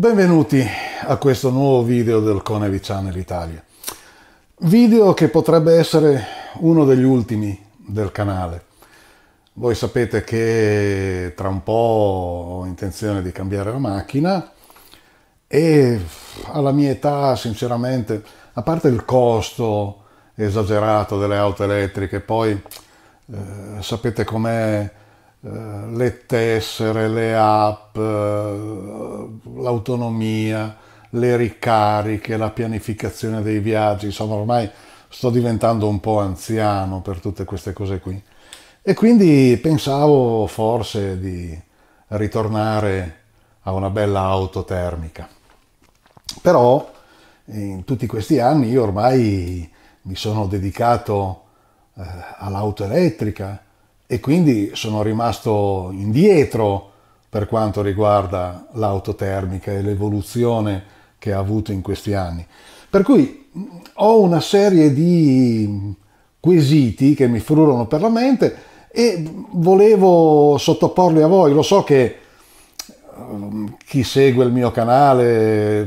Benvenuti a questo nuovo video del Conevi Channel Italia. Video che potrebbe essere uno degli ultimi del canale. Voi sapete che tra un po' ho intenzione di cambiare la macchina e alla mia età, sinceramente, a parte il costo esagerato delle auto elettriche, poi eh, sapete com'è eh, le tessere, le app, eh, l'autonomia, le ricariche, la pianificazione dei viaggi, insomma ormai sto diventando un po' anziano per tutte queste cose qui. E quindi pensavo forse di ritornare a una bella auto termica. Però in tutti questi anni io ormai mi sono dedicato eh, all'auto elettrica, e quindi sono rimasto indietro per quanto riguarda l'auto termica e l'evoluzione che ha avuto in questi anni. Per cui ho una serie di quesiti che mi frurono per la mente e volevo sottoporli a voi. Lo so che ehm, chi segue il mio canale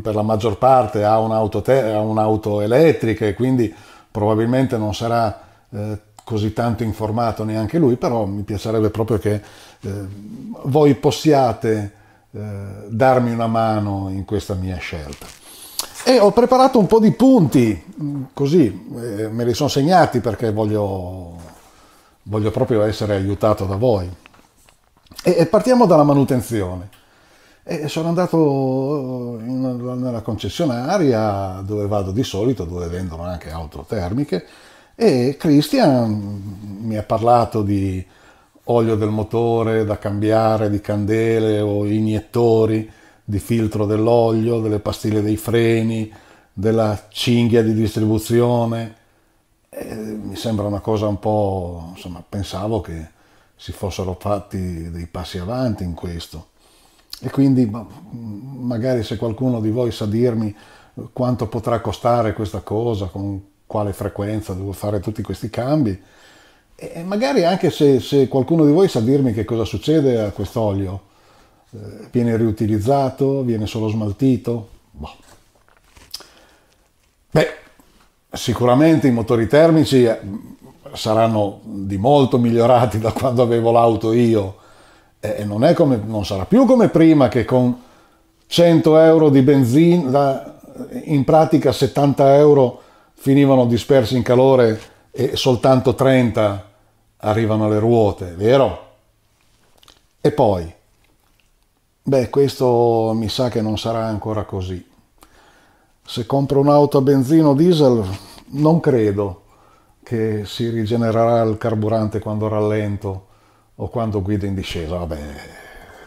per la maggior parte ha un'auto, te- un'auto elettrica e quindi probabilmente non sarà eh, così tanto informato neanche lui, però mi piacerebbe proprio che eh, voi possiate eh, darmi una mano in questa mia scelta. E ho preparato un po' di punti, mm, così eh, me li sono segnati perché voglio, voglio proprio essere aiutato da voi. E, e partiamo dalla manutenzione. E sono andato eh, in, nella concessionaria dove vado di solito, dove vendono anche auto termiche, e Christian mi ha parlato di olio del motore da cambiare, di candele o iniettori, di filtro dell'olio, delle pastiglie dei freni, della cinghia di distribuzione. E mi sembra una cosa un po', insomma, pensavo che si fossero fatti dei passi avanti in questo. E quindi magari se qualcuno di voi sa dirmi quanto potrà costare questa cosa, con quale frequenza devo fare tutti questi cambi. E magari anche se, se qualcuno di voi sa dirmi che cosa succede a quest'olio, eh, viene riutilizzato, viene solo smaltito? Boh. Beh, sicuramente i motori termici eh, saranno di molto migliorati da quando avevo l'auto io e non, come, non sarà più come prima che con 100 euro di benzina, in pratica 70 euro finivano dispersi in calore e soltanto 30 arrivano alle ruote, vero? E poi, beh, questo mi sa che non sarà ancora così. Se compro un'auto a benzina o diesel, non credo che si rigenererà il carburante quando rallento o quando guido in discesa. Vabbè,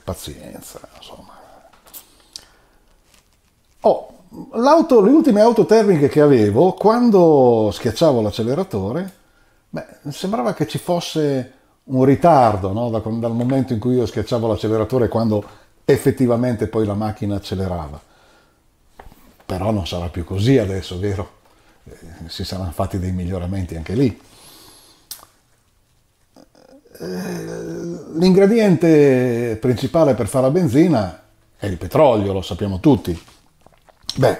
pazienza, insomma. Oh, L'auto, le ultime auto termiche che avevo, quando schiacciavo l'acceleratore, beh, sembrava che ci fosse un ritardo no? da, dal momento in cui io schiacciavo l'acceleratore quando effettivamente poi la macchina accelerava. Però non sarà più così adesso, vero? Eh, si saranno fatti dei miglioramenti anche lì. Eh, l'ingrediente principale per fare la benzina è il petrolio, lo sappiamo tutti Beh,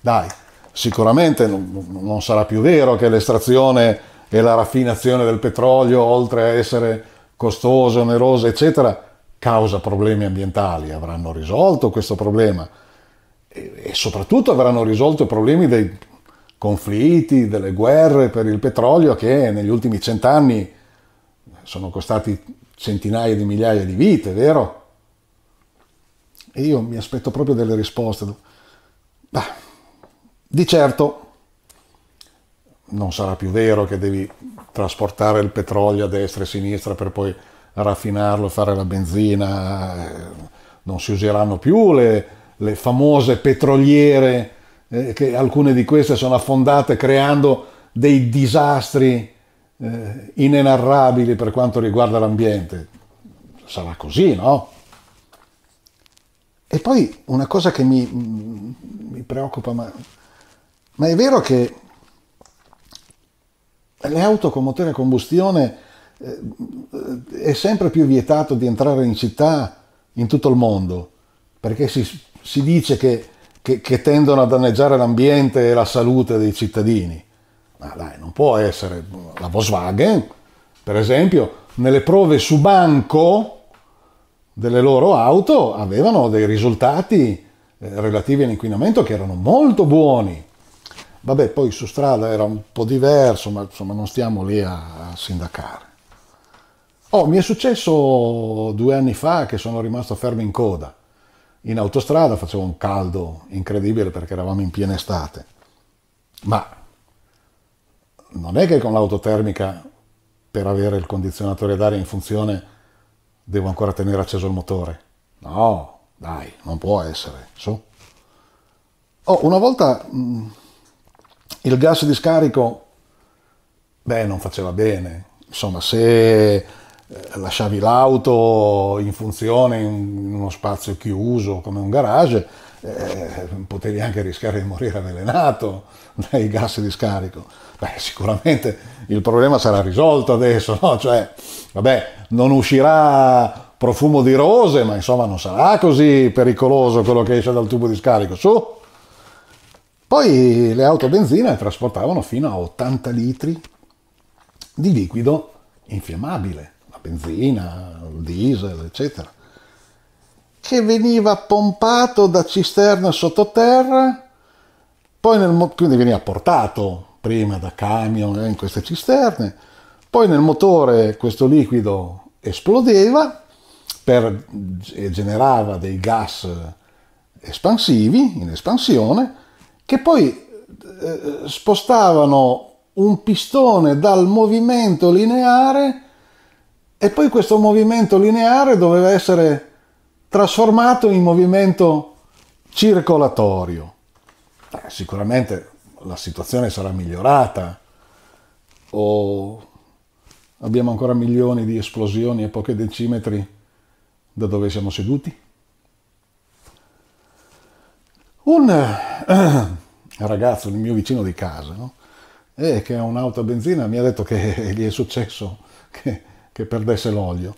dai, sicuramente non sarà più vero che l'estrazione e la raffinazione del petrolio, oltre a essere costose, onerose, eccetera, causa problemi ambientali. Avranno risolto questo problema e, soprattutto avranno risolto i problemi dei conflitti, delle guerre per il petrolio che negli ultimi cent'anni sono costati centinaia di migliaia di vite, vero? E io mi aspetto proprio delle risposte. Bah, di certo non sarà più vero che devi trasportare il petrolio a destra e a sinistra per poi raffinarlo, e fare la benzina, eh, non si useranno più le, le famose petroliere, eh, che alcune di queste sono affondate creando dei disastri eh, inenarrabili per quanto riguarda l'ambiente. Sarà così, no? E poi una cosa che mi, mi preoccupa, ma, ma, è vero che le auto con motore a combustione eh, è sempre più vietato di entrare in città in tutto il mondo, perché si, si dice che, che, che tendono a danneggiare l'ambiente e la salute dei cittadini. Ma dai, non può essere la Volkswagen, per esempio, nelle prove su banco delle loro auto avevano dei risultati eh, relativi all'inquinamento che erano molto buoni. Vabbè, poi su strada era un po' diverso, ma insomma non stiamo lì a, sindacare. Oh, mi è successo due anni fa che sono rimasto fermo in coda. In autostrada facevo un caldo incredibile perché eravamo in piena estate. Ma non è che con l'auto termica per avere il condizionatore d'aria in funzione devo ancora tenere acceso il motore. No, dai, non può essere, su. Oh, una volta mh, mm, il gas di scarico, beh, non faceva bene. Insomma, se eh, lasciavi l'auto in funzione in uno spazio chiuso come un garage, eh, potevi anche rischiare di morire avvelenato dai gas di scarico. Beh, sicuramente il problema sarà risolto adesso, no? Cioè, vabbè, non uscirà profumo di rose, ma insomma non sarà così pericoloso quello che esce dal tubo di scarico, su! Poi le auto a benzina trasportavano fino a 80 litri di liquido infiammabile, la benzina, il diesel, eccetera che veniva pompato da cisterne sottoterra, poi nel, quindi veniva portato prima da camion eh, in queste cisterne, poi nel motore questo liquido esplodeva per, e generava dei gas espansivi, in espansione, che poi eh, spostavano un pistone dal movimento lineare e poi questo movimento lineare doveva essere trasformato in movimento circolatorio. Eh, sicuramente la situazione sarà migliorata o abbiamo ancora milioni di esplosioni e pochi decimetri da dove siamo seduti? Un eh, ragazzo, il mio vicino di casa, no? eh, che ha un'auto a benzina, mi ha detto che gli è successo che, che perdesse l'olio.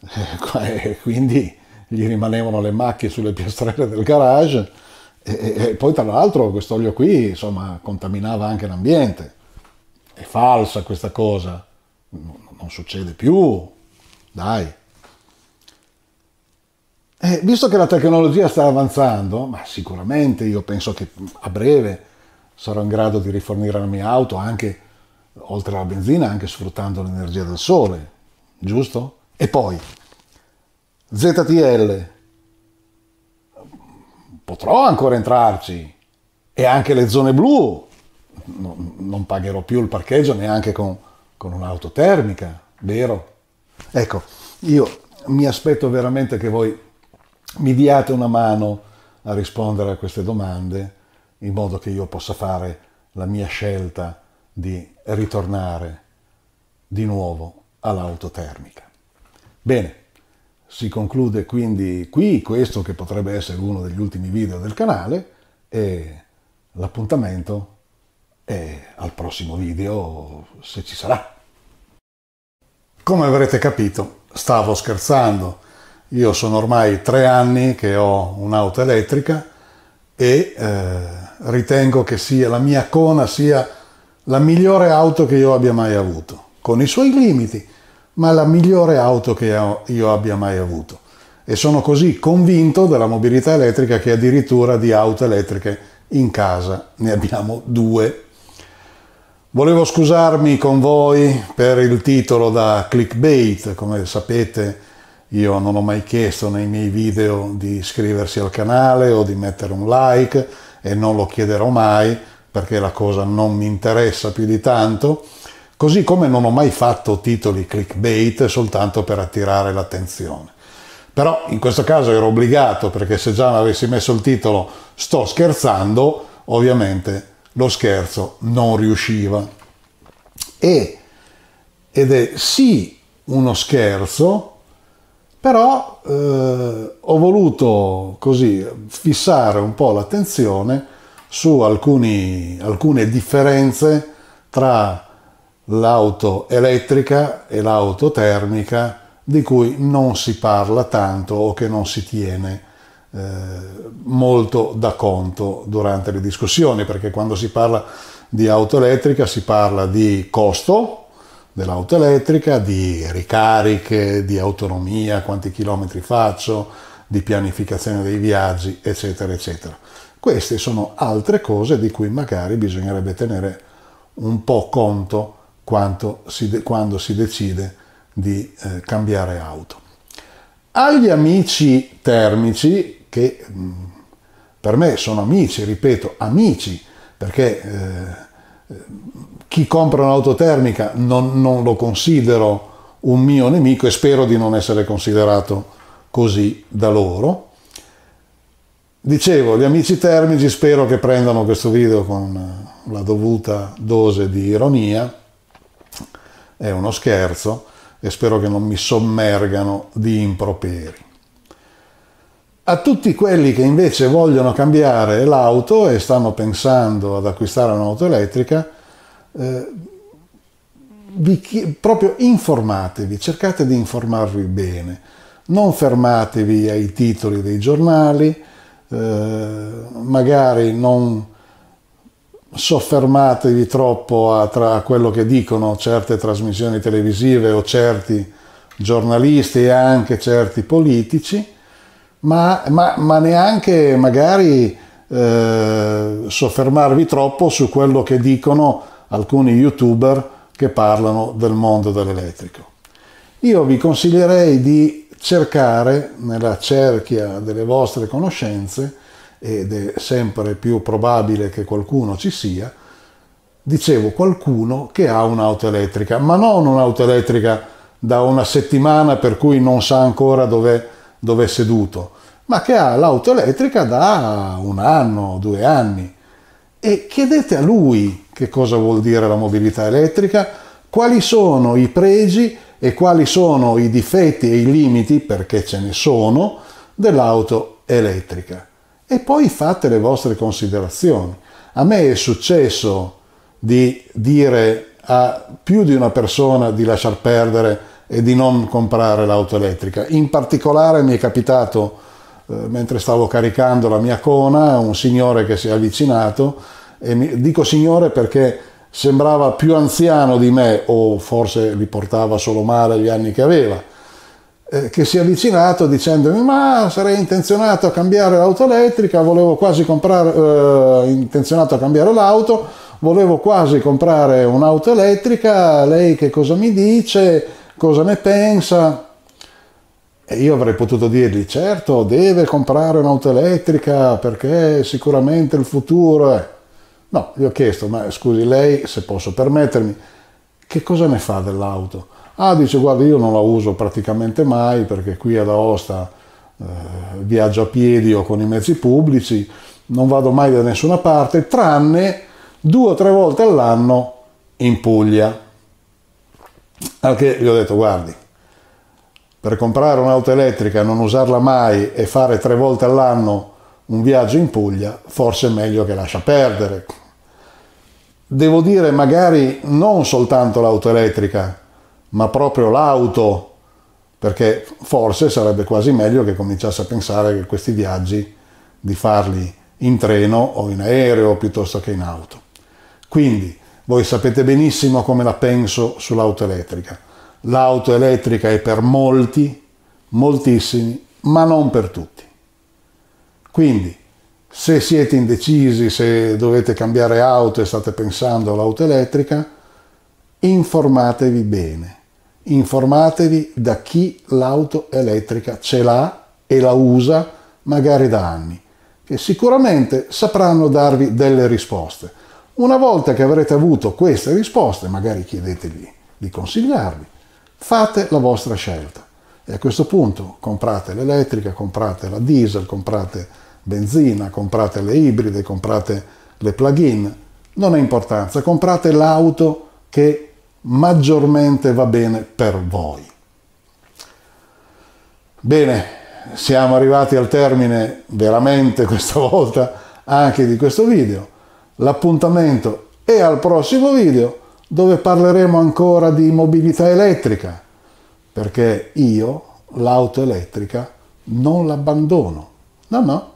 E eh, eh, quindi gli rimanevano le macchie sulle piastrelle del garage e, e poi tra l'altro questo olio qui insomma contaminava anche l'ambiente. È falsa questa cosa, non succede più, dai. E eh, visto che la tecnologia sta avanzando, ma sicuramente io penso che a breve sarò in grado di rifornire la mia auto anche oltre alla benzina, anche sfruttando l'energia del sole, giusto? E poi ZTL, potrò ancora entrarci e anche le zone blu, no, non pagherò più il parcheggio neanche con, con un'auto termica, vero? Ecco, io mi aspetto veramente che voi mi diate una mano a rispondere a queste domande in modo che io possa fare la mia scelta di ritornare di nuovo all'auto termica. Bene, si conclude quindi qui questo che potrebbe essere uno degli ultimi video del canale e l'appuntamento è al prossimo video se ci sarà. Come avrete capito, stavo scherzando. Io sono ormai tre anni che ho un'auto elettrica e eh, ritengo che sia la mia Kona sia la migliore auto che io abbia mai avuto, con i suoi limiti, ma la migliore auto che io abbia mai avuto. E sono così convinto della mobilità elettrica che addirittura di auto elettriche in casa ne abbiamo due. Volevo scusarmi con voi per il titolo da clickbait, come sapete io non ho mai chiesto nei miei video di iscriversi al canale o di mettere un like e non lo chiederò mai perché la cosa non mi interessa più di tanto Così come non ho mai fatto titoli clickbait soltanto per attirare l'attenzione. Però in questo caso ero obbligato perché se già avessi messo il titolo Sto scherzando, ovviamente lo scherzo non riusciva. E, ed è sì uno scherzo, però eh, ho voluto così fissare un po' l'attenzione su alcuni, alcune differenze tra l'auto elettrica e l'auto termica di cui non si parla tanto o che non si tiene eh, molto da conto durante le discussioni, perché quando si parla di auto elettrica si parla di costo dell'auto elettrica, di ricariche, di autonomia, quanti chilometri faccio, di pianificazione dei viaggi, eccetera, eccetera. Queste sono altre cose di cui magari bisognerebbe tenere un po' conto si de- quando si decide di eh, cambiare auto. Agli amici termici, che mh, mm, per me sono amici, ripeto, amici, perché eh, chi compra un'auto termica non, non lo considero un mio nemico e spero di non essere considerato così da loro. Dicevo, gli amici termici spero che prendano questo video con eh, la dovuta dose di ironia è uno scherzo e spero che non mi sommergano di improperi. A tutti quelli che invece vogliono cambiare l'auto e stanno pensando ad acquistare un'auto elettrica, eh, vi, proprio informatevi, cercate di informarvi bene, non fermatevi ai titoli dei giornali, eh, magari non soffermatevi troppo a, tra quello che dicono certe trasmissioni televisive o certi giornalisti e anche certi politici, ma, ma, ma neanche magari eh, soffermarvi troppo su quello che dicono alcuni youtuber che parlano del mondo dell'elettrico. Io vi consiglierei di cercare nella cerchia delle vostre conoscenze ed è sempre più probabile che qualcuno ci sia, dicevo qualcuno che ha un'auto elettrica, ma non un'auto elettrica da una settimana per cui non sa ancora dove, dove è seduto, ma che ha l'auto elettrica da un anno, due anni. E chiedete a lui che cosa vuol dire la mobilità elettrica, quali sono i pregi e quali sono i difetti e i limiti, perché ce ne sono, dell'auto elettrica e poi fate le vostre considerazioni. A me è successo di dire a più di una persona di lasciar perdere e di non comprare l'auto elettrica. In particolare mi è capitato, eh, mentre stavo caricando la mia cona, un signore che si è avvicinato, e mi, dico signore perché sembrava più anziano di me o forse li portava solo male gli anni che aveva eh, che si è avvicinato dicendomi ma sarei intenzionato a cambiare l'auto elettrica, volevo quasi comprare, eh, intenzionato a cambiare l'auto, volevo quasi comprare un'auto elettrica, lei che cosa mi dice, cosa ne pensa? E io avrei potuto dirgli, certo, deve comprare un'auto elettrica perché sicuramente il futuro è... Eh, no, gli ho chiesto, ma scusi lei, se posso permettermi, che cosa ne fa dell'auto? Ah, dice, guarda, io non la uso praticamente mai perché qui ad Aosta eh, viaggio a piedi o con i mezzi pubblici, non vado mai da nessuna parte, tranne due o tre volte all'anno in Puglia. Al che gli ho detto, guardi, per comprare un'auto elettrica, non usarla mai e fare tre volte all'anno un viaggio in Puglia, forse è meglio che lascia perdere. Devo dire magari non soltanto l'auto elettrica, ma proprio l'auto, perché forse sarebbe quasi meglio che cominciasse a pensare che questi viaggi di farli in treno o in aereo piuttosto che in auto. Quindi voi sapete benissimo come la penso sull'auto elettrica. L'auto elettrica è per molti, moltissimi, ma non per tutti. Quindi se siete indecisi, se dovete cambiare auto e state pensando all'auto elettrica, informatevi bene informatevi da chi l'auto elettrica ce l'ha e la usa magari da anni, che sicuramente sapranno darvi delle risposte. Una volta che avrete avuto queste risposte, magari chiedetegli di consigliarvi, fate la vostra scelta. E a questo punto comprate l'elettrica, comprate la diesel, comprate benzina, comprate le ibride, comprate le plug-in, non ha importanza, comprate l'auto che maggiormente va bene per voi. Bene, siamo arrivati al termine veramente questa volta anche di questo video. L'appuntamento è al prossimo video dove parleremo ancora di mobilità elettrica, perché io l'auto elettrica non l'abbandono. No, no,